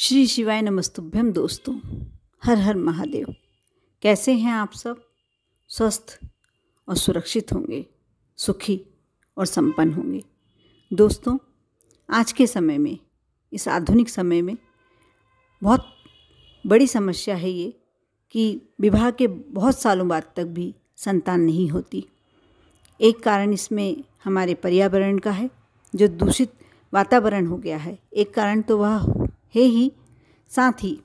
श्री शिवाय नमस्तुभ्यम दोस्तों हर हर महादेव कैसे हैं आप सब स्वस्थ और सुरक्षित होंगे सुखी और संपन्न होंगे दोस्तों आज के समय में इस आधुनिक समय में बहुत बड़ी समस्या है ये कि विवाह के बहुत सालों बाद तक भी संतान नहीं होती एक कारण इसमें हमारे पर्यावरण का है जो दूषित वातावरण हो गया है एक कारण तो वह है ही साथ ही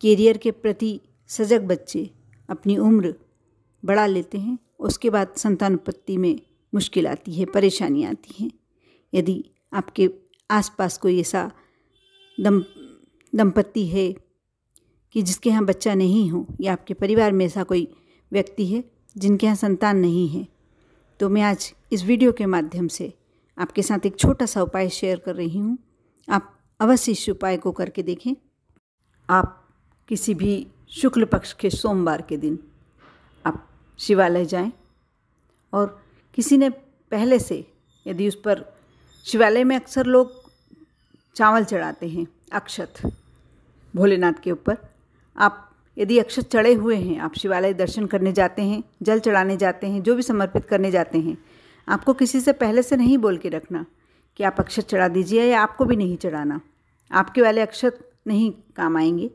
कैरियर के प्रति सजग बच्चे अपनी उम्र बढ़ा लेते हैं उसके बाद संतान उत्पत्ति में मुश्किल आती है परेशानी आती है यदि आपके आसपास कोई ऐसा दम दंपत्ति है कि जिसके यहाँ बच्चा नहीं हो या आपके परिवार में ऐसा कोई व्यक्ति है जिनके यहाँ संतान नहीं है तो मैं आज इस वीडियो के माध्यम से आपके साथ एक छोटा सा उपाय शेयर कर रही हूँ आप अवश्य इस उपाय को करके देखें आप किसी भी शुक्ल पक्ष के सोमवार के दिन आप शिवालय जाएं और किसी ने पहले से यदि उस पर शिवालय में अक्सर लोग चावल चढ़ाते हैं अक्षत भोलेनाथ के ऊपर आप यदि अक्षत चढ़े हुए हैं आप शिवालय दर्शन करने जाते हैं जल चढ़ाने जाते हैं जो भी समर्पित करने जाते हैं आपको किसी से पहले से नहीं बोल के रखना कि आप अक्षत चढ़ा दीजिए या आपको भी नहीं चढ़ाना आपके वाले अक्षर नहीं काम आएंगे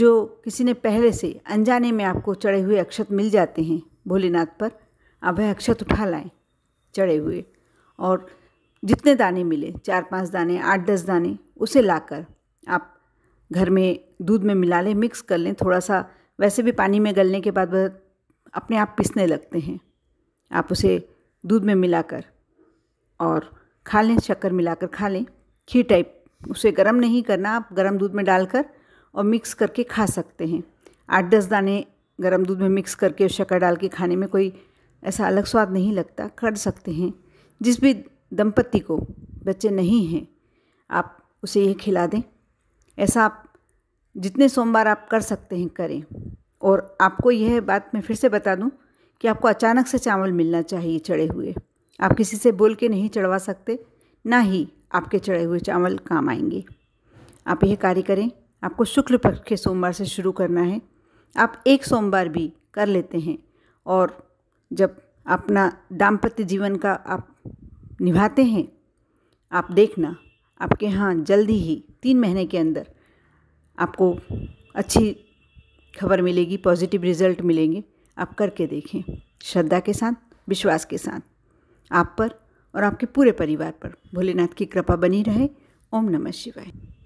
जो किसी ने पहले से अनजाने में आपको चढ़े हुए अक्षत मिल जाते हैं भोलेनाथ पर आप वह अक्षत उठा लाएं चढ़े हुए और जितने दाने मिले चार पांच दाने आठ दस दाने उसे लाकर आप घर में दूध में मिला लें मिक्स कर लें थोड़ा सा वैसे भी पानी में गलने के बाद वह अपने आप पिसने लगते हैं आप उसे दूध में मिलाकर और खा लें शक्कर मिलाकर खा लें खीर टाइप उसे गर्म नहीं करना आप गर्म दूध में डालकर और मिक्स करके खा सकते हैं आठ दस दाने गर्म दूध में मिक्स करके शक्कर डाल के खाने में कोई ऐसा अलग स्वाद नहीं लगता कर सकते हैं जिस भी दंपत्ति को बच्चे नहीं हैं आप उसे यह खिला दें ऐसा आप जितने सोमवार आप कर सकते हैं करें और आपको यह बात मैं फिर से बता दूं कि आपको अचानक से चावल मिलना चाहिए चढ़े हुए आप किसी से बोल के नहीं चढ़वा सकते ना ही आपके चढ़े हुए चावल काम आएंगे आप यह कार्य करें आपको शुक्ल पक्ष के सोमवार से शुरू करना है आप एक सोमवार भी कर लेते हैं और जब अपना दाम्पत्य जीवन का आप निभाते हैं आप देखना आपके यहाँ जल्दी ही तीन महीने के अंदर आपको अच्छी खबर मिलेगी पॉजिटिव रिजल्ट मिलेंगे आप करके देखें श्रद्धा के साथ विश्वास के साथ आप पर और आपके पूरे परिवार पर भोलेनाथ की कृपा बनी रहे ओम नमः शिवाय